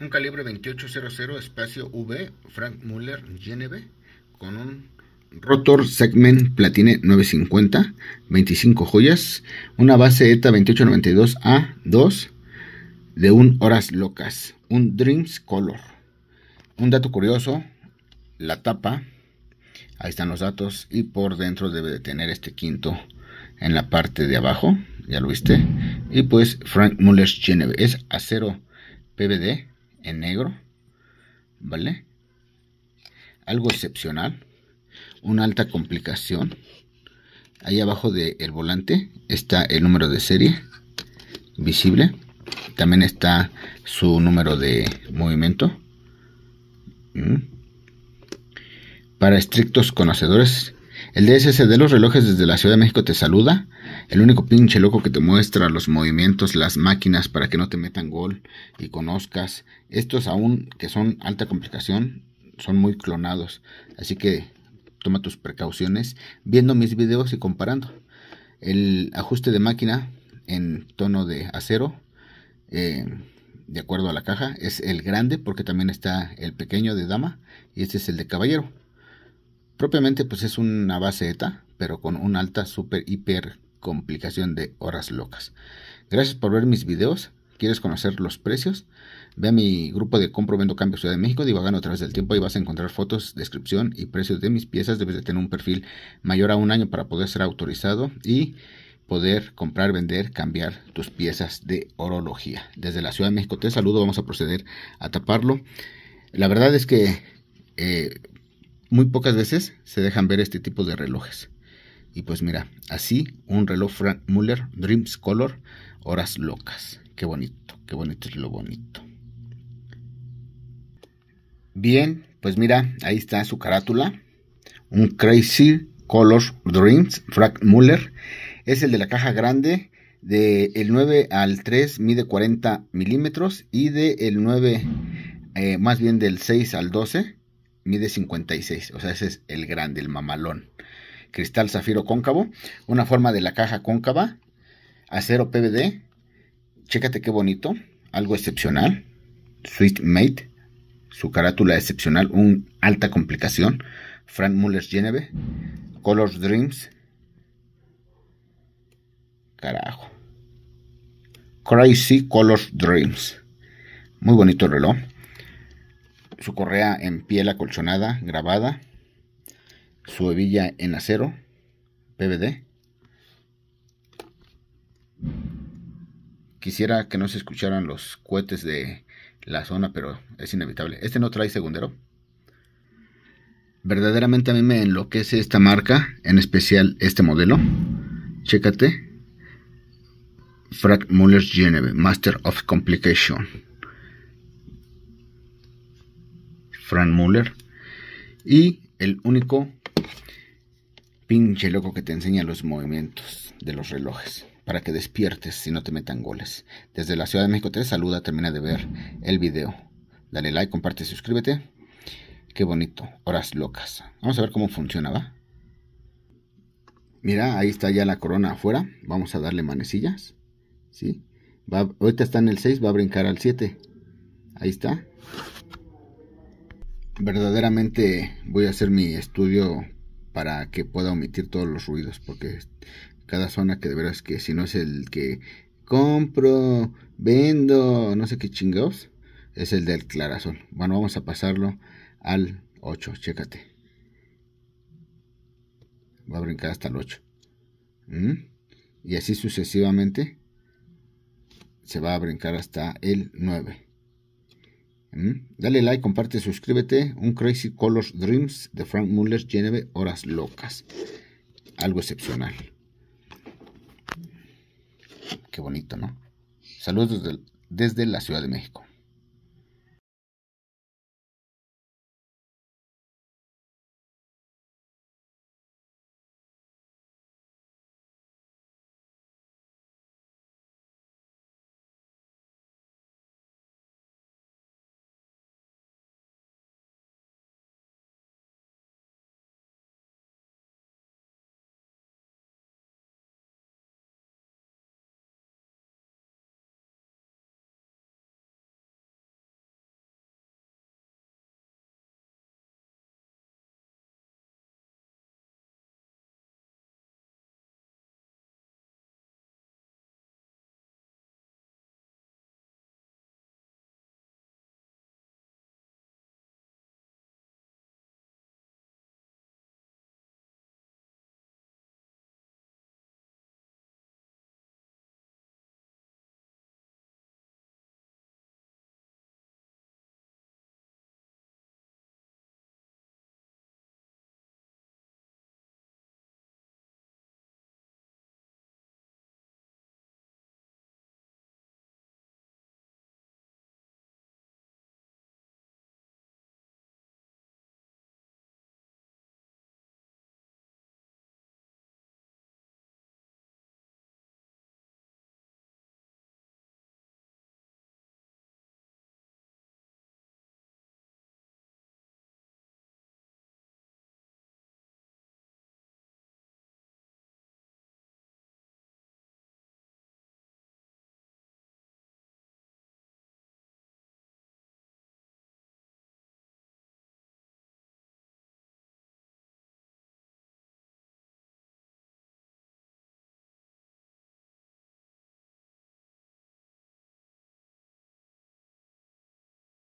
un calibre 2800 espacio V Frank Muller Geneve con un rotor segment platine 950, 25 joyas, una base ETA 2892A2 de un Horas Locas, un Dreams Color. Un dato curioso, la tapa, ahí están los datos y por dentro debe de tener este quinto en la parte de abajo, ya lo viste. Y pues Frank Muller Geneve es acero PVD en negro, ¿vale? Algo excepcional, una alta complicación. Ahí abajo del volante está el número de serie visible. También está su número de movimiento. Mm. Para estrictos conocedores el DSS de los relojes desde la Ciudad de México te saluda. El único pinche loco que te muestra los movimientos, las máquinas para que no te metan gol y conozcas. Estos aún que son alta complicación, son muy clonados. Así que toma tus precauciones viendo mis videos y comparando. El ajuste de máquina en tono de acero, eh, de acuerdo a la caja, es el grande porque también está el pequeño de dama y este es el de caballero. Propiamente pues es una base ETA, pero con una alta super hiper complicación de horas locas. Gracias por ver mis videos. ¿Quieres conocer los precios? Ve a mi grupo de Compro Vendo Cambio Ciudad de México, divagando a través del tiempo. y vas a encontrar fotos, descripción y precios de mis piezas. Debes de tener un perfil mayor a un año para poder ser autorizado y poder comprar, vender, cambiar tus piezas de orología. Desde la Ciudad de México te saludo, vamos a proceder a taparlo. La verdad es que eh, muy pocas veces se dejan ver este tipo de relojes. Y pues mira, así un reloj Frank Muller Dreams Color, horas locas. Qué bonito, qué bonito es lo bonito. Bien, pues mira, ahí está su carátula. Un Crazy Color Dreams Frank Muller. Es el de la caja grande. De el 9 al 3 mide 40 milímetros y del el 9, eh, más bien del 6 al 12 mide 56, o sea, ese es el grande, el mamalón. Cristal zafiro cóncavo, una forma de la caja cóncava, acero PVD, chécate qué bonito, algo excepcional, Sweet Mate, su carátula excepcional, un alta complicación, Frank Muller Geneve, Color Dreams, carajo, Crazy Color Dreams, muy bonito el reloj su correa en piel acolchonada, grabada, su hebilla en acero, PVD. Quisiera que no se escucharan los cohetes de la zona, pero es inevitable. Este no trae segundero. Verdaderamente a mí me enloquece esta marca, en especial este modelo. Chécate. Frank Muller Geneve, Master of Complication. Fran Muller. Y el único pinche loco que te enseña los movimientos de los relojes para que despiertes si no te metan goles. Desde la Ciudad de México te saluda, termina de ver el video. Dale like, comparte, suscríbete. Qué bonito, horas locas. Vamos a ver cómo funciona, ¿va? Mira, ahí está ya la corona afuera. Vamos a darle manecillas. ¿Sí? Va, ahorita está en el 6, va a brincar al 7. Ahí está verdaderamente voy a hacer mi estudio para que pueda omitir todos los ruidos, porque cada zona que de veras que si no es el que compro, vendo, no sé qué chingados, es el del clarasol. Bueno, vamos a pasarlo al 8, chécate. Va a brincar hasta el 8. ¿Mm? Y así sucesivamente se va a brincar hasta el 9. Dale like, comparte, suscríbete. Un Crazy Colors Dreams de Frank Muller, Geneve, Horas Locas. Algo excepcional. Qué bonito, ¿no? Saludos desde la Ciudad de México.